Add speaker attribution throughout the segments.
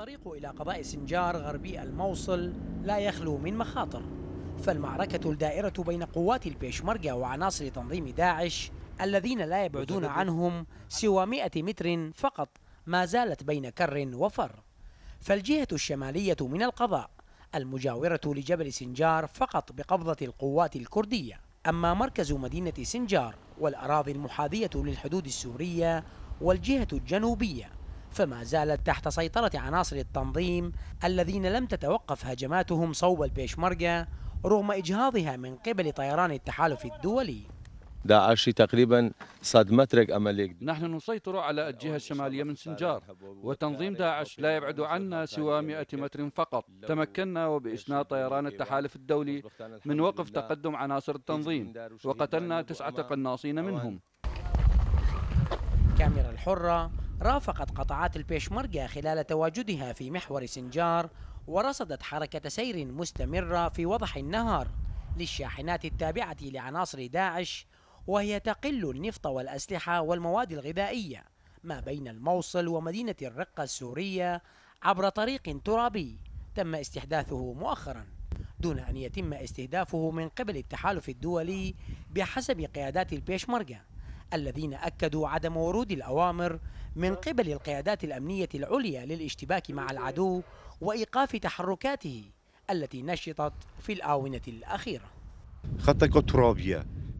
Speaker 1: الطريق إلى قضاء سنجار غربي الموصل لا يخلو من مخاطر فالمعركة الدائرة بين قوات البيشمركة وعناصر تنظيم داعش الذين لا يبعدون عنهم سوى 100 متر فقط ما زالت بين كر وفر فالجهة الشمالية من القضاء المجاورة لجبل سنجار فقط بقبضة القوات الكردية أما مركز مدينة سنجار والأراضي المحاذية للحدود السورية والجهة الجنوبية فما زالت تحت سيطرة عناصر التنظيم الذين لم تتوقف هجماتهم صوب البيشمركة رغم إجهاضها من قبل طيران التحالف الدولي
Speaker 2: داعش تقريبا مترك أمليك نحن نسيطر على الجهة الشمالية من سنجار
Speaker 1: وتنظيم داعش لا
Speaker 2: يبعد عنا سوى 100 متر فقط تمكنا وبإسناد طيران التحالف الدولي من وقف تقدم عناصر التنظيم وقتلنا تسعة قناصين منهم
Speaker 1: كاميرا الحرة رافقت قطعات البيشمركة خلال تواجدها في محور سنجار ورصدت حركة سير مستمرة في وضح النهار للشاحنات التابعة لعناصر داعش وهي تقل النفط والأسلحة والمواد الغذائية ما بين الموصل ومدينة الرقة السورية عبر طريق ترابي تم استحداثه مؤخرا دون أن يتم استهدافه من قبل التحالف الدولي بحسب قيادات البيشمركة الذين أكدوا عدم ورود الأوامر من قبل القيادات الأمنية العليا للاشتباك مع العدو وإيقاف تحركاته التي نشطت في الآونة الأخيرة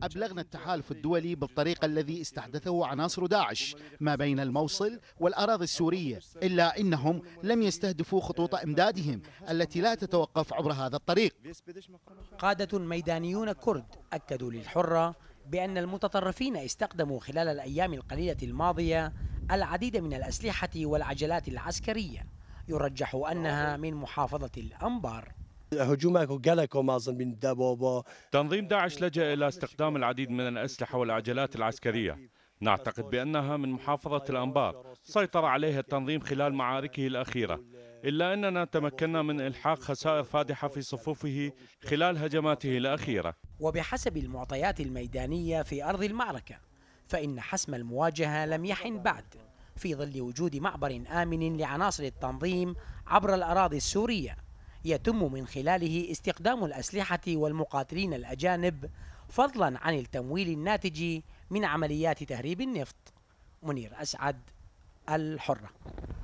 Speaker 1: أبلغنا التحالف الدولي بالطريق الذي استحدثه عناصر داعش ما بين الموصل والأراضي السورية إلا إنهم لم يستهدفوا خطوط إمدادهم التي لا تتوقف عبر هذا الطريق قادة ميدانيون كرد أكدوا للحرة بأن المتطرفين استخدموا خلال الأيام القليلة الماضية العديد من الأسلحة والعجلات العسكرية يرجح أنها آه. من محافظة الأنبار
Speaker 2: تنظيم داعش لجأ إلى استخدام العديد من الأسلحة والعجلات العسكرية نعتقد بأنها من محافظة الأنبار سيطر عليها التنظيم خلال معاركه الأخيرة إلا أننا تمكنا من إلحاق خسائر فادحة في صفوفه خلال هجماته الأخيرة
Speaker 1: وبحسب المعطيات الميدانية في أرض المعركة فإن حسم المواجهة لم يحن بعد في ظل وجود معبر آمن لعناصر التنظيم عبر الأراضي السورية يتم من خلاله استخدام الأسلحة والمقاتلين الأجانب فضلا عن التمويل الناتج من عمليات تهريب النفط منير أسعد الحرة